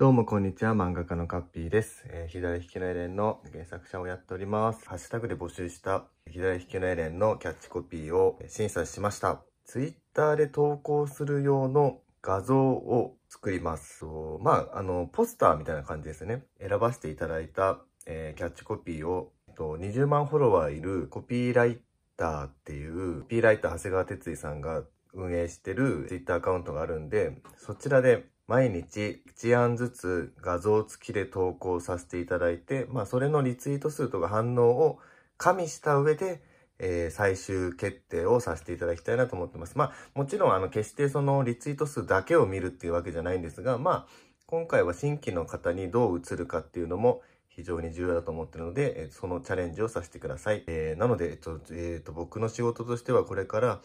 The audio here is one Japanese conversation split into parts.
どうもこんにちは、漫画家のカッピーです。えー、左引きのエレンの原作者をやっております。ハッシュタグで募集した左引きのエレンのキャッチコピーを審査しました。ツイッターで投稿する用の画像を作ります。まあ、あの、ポスターみたいな感じですね。選ばせていただいた、えー、キャッチコピーを、えっと、20万フォロワーいるコピーライターっていう、コピーライター長谷川哲也さんが運営してるツイッターアカウントがあるんで、そちらで毎日1案ずつ画像付きで投稿させていただいて、まあ、それのリツイート数とか反応を加味した上で、えー、最終決定をさせていただきたいなと思ってます。まあ、もちろん、あの、決してそのリツイート数だけを見るっていうわけじゃないんですが、まあ、今回は新規の方にどう映るかっていうのも非常に重要だと思ってるので、そのチャレンジをさせてください。えー、なので、えっと、えー、っと、僕の仕事としてはこれから、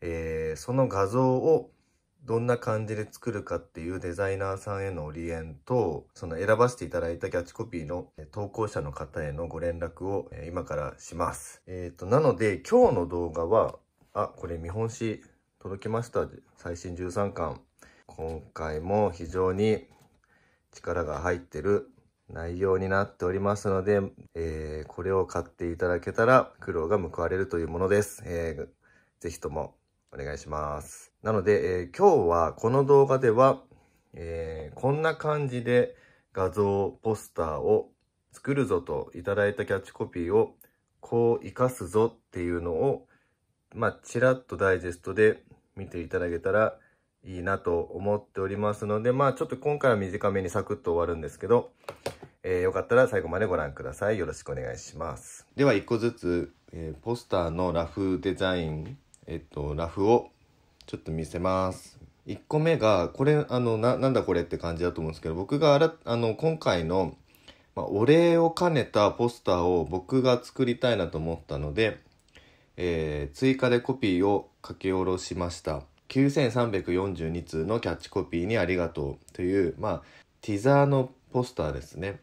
えー、その画像をどんな感じで作るかっていうデザイナーさんへの利ンと、その選ばせていただいたキャッチコピーの投稿者の方へのご連絡を今からします。えっ、ー、と、なので今日の動画は、あ、これ見本紙届きました。最新13巻。今回も非常に力が入ってる内容になっておりますので、えー、これを買っていただけたら苦労が報われるというものです。えー、ぜひともお願いします。なので、えー、今日はこの動画では、えー、こんな感じで画像、ポスターを作るぞといただいたキャッチコピーをこう活かすぞっていうのを、まあ、ちらっとダイジェストで見ていただけたらいいなと思っておりますので、まあ、ちょっと今回は短めにサクッと終わるんですけど、えー、よかったら最後までご覧ください。よろしくお願いします。では1個ずつ、えー、ポスターのラフデザインえっと、ラフをちょっと見せます。1個目が、これ、あの、な、なんだこれって感じだと思うんですけど、僕があら、あの、今回の、まあ、お礼を兼ねたポスターを僕が作りたいなと思ったので、えー、追加でコピーを書き下ろしました。9342通のキャッチコピーにありがとうという、まあ、ティザーのポスターですね。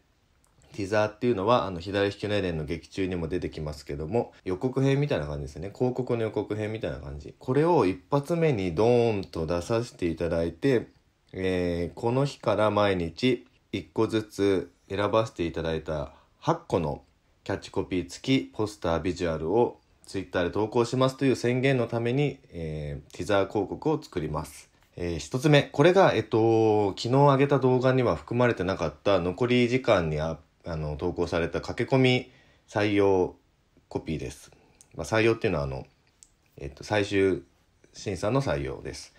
ティザーっていうのはあの左引きのエデンの劇中にも出てきますけども予告編みたいな感じですね広告の予告編みたいな感じこれを一発目にドーンと出させていただいて、えー、この日から毎日一個ずつ選ばせていただいた8個のキャッチコピー付きポスタービジュアルをツイッターで投稿しますという宣言のために、えー、ティザー広告を作ります。えー、一つ目。これが、えっと、昨日上げた動画には含まれてなかった残り時間にアッあの投稿された駆け込み採用コピーです。まあ、採用っていうのはあの、えっと、最終審査の採用です。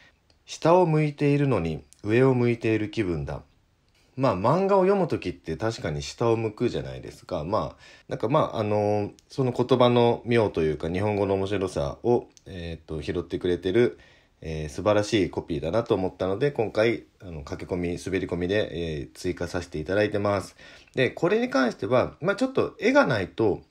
下を向いているのに上を向いている気分だ。まあ漫画を読む時って確かに下を向くじゃないですか。まあなんかまああのその言葉の妙というか日本語の面白さを、えー、っと拾ってくれてるえー、素晴らしいコピーだなと思ったので、今回、あの、駆け込み、滑り込みで、えー、追加させていただいてます。で、これに関しては、まあ、ちょっと絵がないと、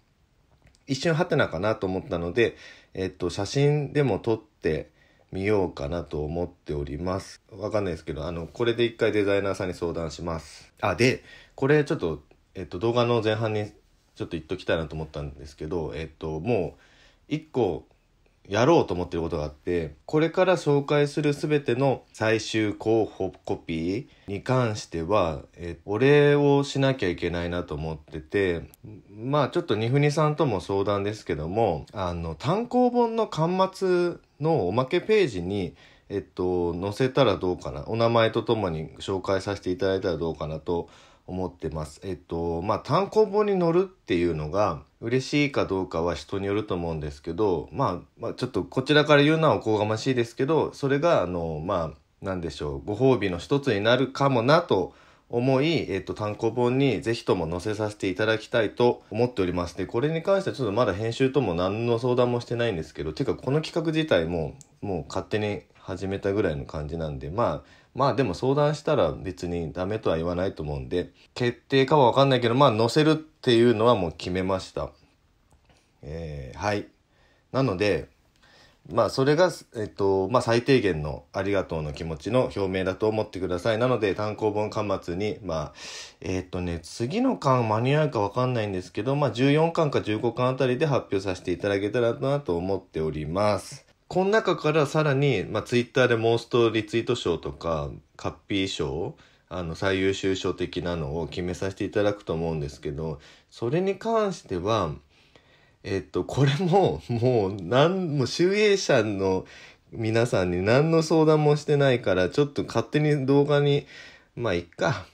一瞬ハテナかなと思ったので、えっと、写真でも撮ってみようかなと思っております。わかんないですけど、あの、これで一回デザイナーさんに相談します。あ、で、これちょっと、えっと、動画の前半にちょっと言っときたいなと思ったんですけど、えっと、もう、1個やろうと思ってることがあってこれから紹介する全ての最終候補コピーに関してはえお礼をしなきゃいけないなと思っててまあちょっと二ふさんとも相談ですけどもあの単行本の巻末のおまけページにえっと載せたらどうかなお名前とともに紹介させていただいたらどうかなと思ってます。えっと、まあ、単行本に載るっていうのが嬉しいかどうかは人によると思うんですけど、まあ、まあ、ちょっとこちらから言うのはおこがましいですけど、それが、あの、まあ、何でしょう、ご褒美の一つになるかもなと思い、えっと、単行本にぜひとも載せさせていただきたいと思っております。で、これに関してはちょっとまだ編集とも何の相談もしてないんですけど、てかこの企画自体ももう勝手に始めたぐらいの感じなんでまあまあでも相談したら別にダメとは言わないと思うんで決定かは分かんないけどまあ載せるっていうのはもう決めましたえー、はいなのでまあそれが、えっと、まあ最低限のありがとうの気持ちの表明だと思ってください。なので単行本巻末に、まあ、えー、っとね、次の巻間に合うかわかんないんですけど、まあ14巻か15巻あたりで発表させていただけたらなと思っております。この中からさらに、まあ、ツイッターでモーストリツイート賞とか、カッピー賞、あの、最優秀賞的なのを決めさせていただくと思うんですけど、それに関しては、えっと、これも、もう、何もう、集英社の皆さんに何の相談もしてないから、ちょっと勝手に動画に、まあ、いっか。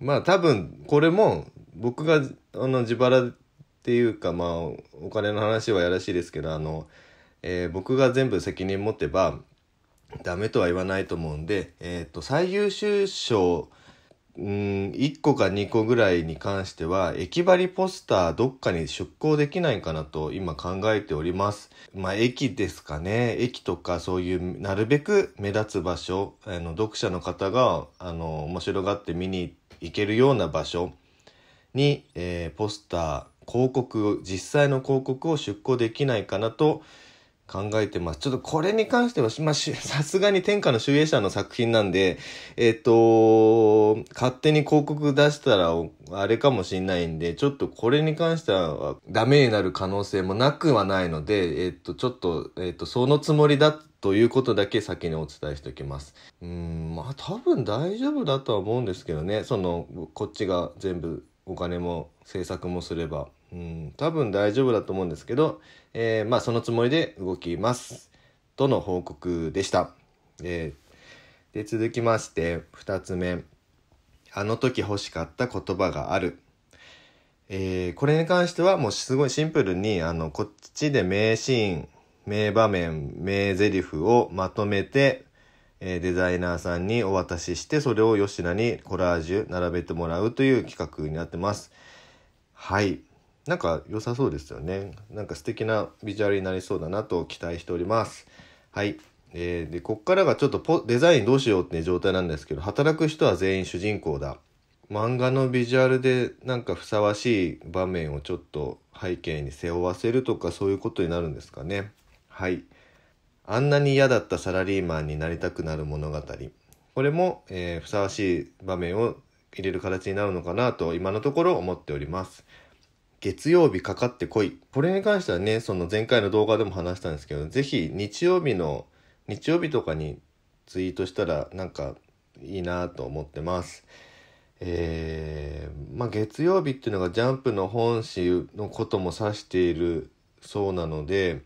まあ、多分、これも、僕が、あの、自腹っていうか、まあ、お金の話はやらしいですけど、あの、えー、僕が全部責任持てばダメとは言わないと思うんで、えーと、最優秀賞うん1個か2個ぐらいに関しては駅張りポスターどっかに出向できないかなと今考えております。まあ駅ですかね駅とかそういうなるべく目立つ場所あの読者の方があの面白がって見に行けるような場所に、えー、ポスター広告実際の広告を出向できないかなと考えてます。ちょっとこれに関しては、まあ、さすがに天下の集英者の作品なんで、えっ、ー、と、勝手に広告出したらあれかもしんないんで、ちょっとこれに関してはダメになる可能性もなくはないので、えっ、ー、と、ちょっと、えっ、ー、と、そのつもりだということだけ先にお伝えしておきます。うん、まあ多分大丈夫だとは思うんですけどね、その、こっちが全部お金も制作もすれば。うん、多分大丈夫だと思うんですけど、えー、まあそのつもりで動きます。との報告でした。えー、で、続きまして、2つ目。あの時欲しかった言葉がある。えー、これに関してはもうすごいシンプルに、あの、こっちで名シーン、名場面、名台詞をまとめて、えデザイナーさんにお渡しして、それを吉田にコラージュ並べてもらうという企画になってます。はい。なんか良さそうですよね。なんか素敵なビジュアルになりそうだなと期待しております。はい。えー、で、こっからがちょっとポデザインどうしようって状態なんですけど、働く人は全員主人公だ。漫画のビジュアルでなんかふさわしい場面をちょっと背景に背負わせるとかそういうことになるんですかね。はい。あんなに嫌だったサラリーマンになりたくなる物語。これも、えー、ふさわしい場面を入れる形になるのかなと今のところ思っております。月曜日かかってこい。これに関してはね、その前回の動画でも話したんですけど、ぜひ日曜日の、日曜日とかにツイートしたらなんかいいなと思ってます。えー、まあ、月曜日っていうのがジャンプの本誌のことも指しているそうなので、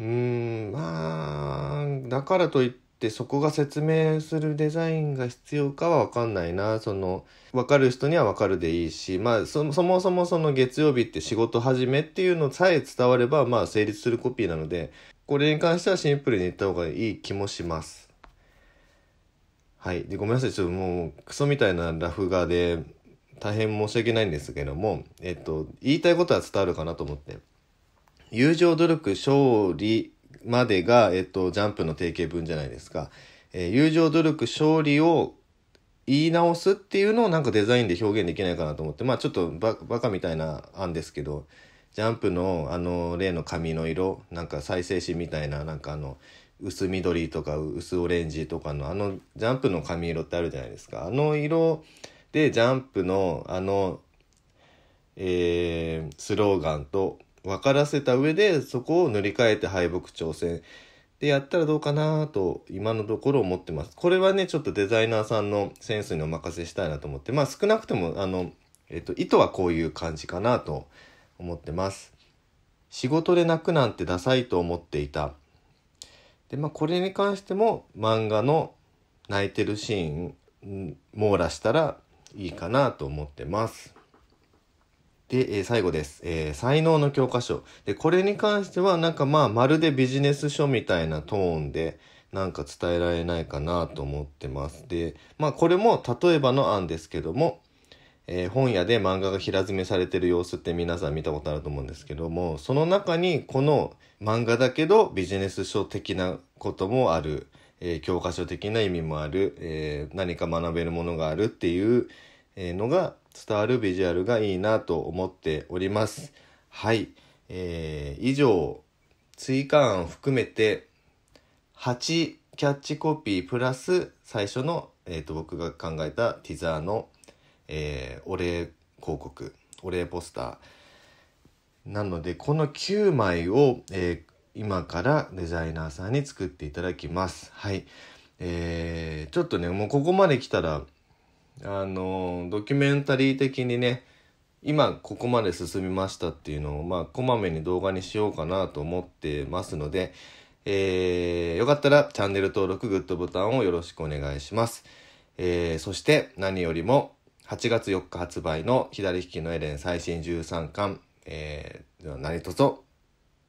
うーん、まあ、だからといって、でそこが説明するデザインが必要かは分かんないなその分かる人には分かるでいいしまあそそもそもその月曜日って仕事始めっていうのさえ伝わればまあ成立するコピーなのでこれに関してはシンプルに言った方がいい気もします。はい。で、ごめんなさい。ちょっともう、クソみたいなラフ画で、大変申し訳ないんですけども、えっと、言いたいことは伝わるかなと思って。友情努力、勝利、までが、えっと、ジャンプの定型文じゃないですか。えー、友情、努力、勝利を言い直すっていうのをなんかデザインで表現できないかなと思って、まあちょっとババカみたいな案ですけど、ジャンプのあの例の髪の色、なんか再生紙みたいな、なんかあの、薄緑とか薄オレンジとかのあのジャンプの髪色ってあるじゃないですか。あの色でジャンプのあの、えー、スローガンと分からせた上でそこを塗り替えて敗北挑戦でやったらどうかなと今のところ思ってます。これはねちょっとデザイナーさんのセンスにお任せしたいなと思ってまあ少なくともあの、えっと、意図はこういう感じかなと思ってます。仕事で泣くなんてダサいと思っていた。でまあこれに関しても漫画の泣いてるシーン網羅したらいいかなと思ってます。で、えー、最後です、えー、才能の教科書。で、これに関しては、なんかまあ、まるでビジネス書みたいなトーンで、なんか伝えられないかなと思ってます。で、まあ、これも例えばの案ですけども、えー、本屋で漫画が平積みされてる様子って皆さん見たことあると思うんですけども、その中にこの漫画だけどビジネス書的なこともある、えー、教科書的な意味もある、えー、何か学べるものがあるっていうのが、伝わるビジュアルがいいなと思っております。はい。えー、以上、追加案含めて8キャッチコピープラス最初の、えーと、と僕が考えたティザーの、えー、お礼広告、お礼ポスター。なので、この9枚を、えー、今からデザイナーさんに作っていただきます。はい。えー、ちょっとね、もうここまで来たら、あのドキュメンタリー的にね今ここまで進みましたっていうのをまあこまめに動画にしようかなと思ってますので、えー、よかったらチャンネル登録グッドボタンをよろしくお願いします、えー、そして何よりも8月4日発売の左利きのエレン最新13巻、えー、では何卒よ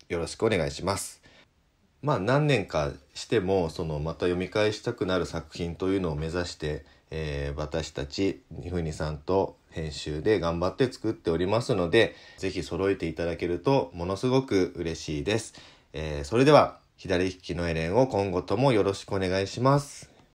ろしくお願いしますまあ何年かしてもそのまた読み返したくなる作品というのを目指してえー、私たちふにさんと編集で頑張って作っておりますので、ぜひ揃えていただけるとものすごく嬉しいです。えー、それでは、左利きのエレンを今後ともよろしくお願いします。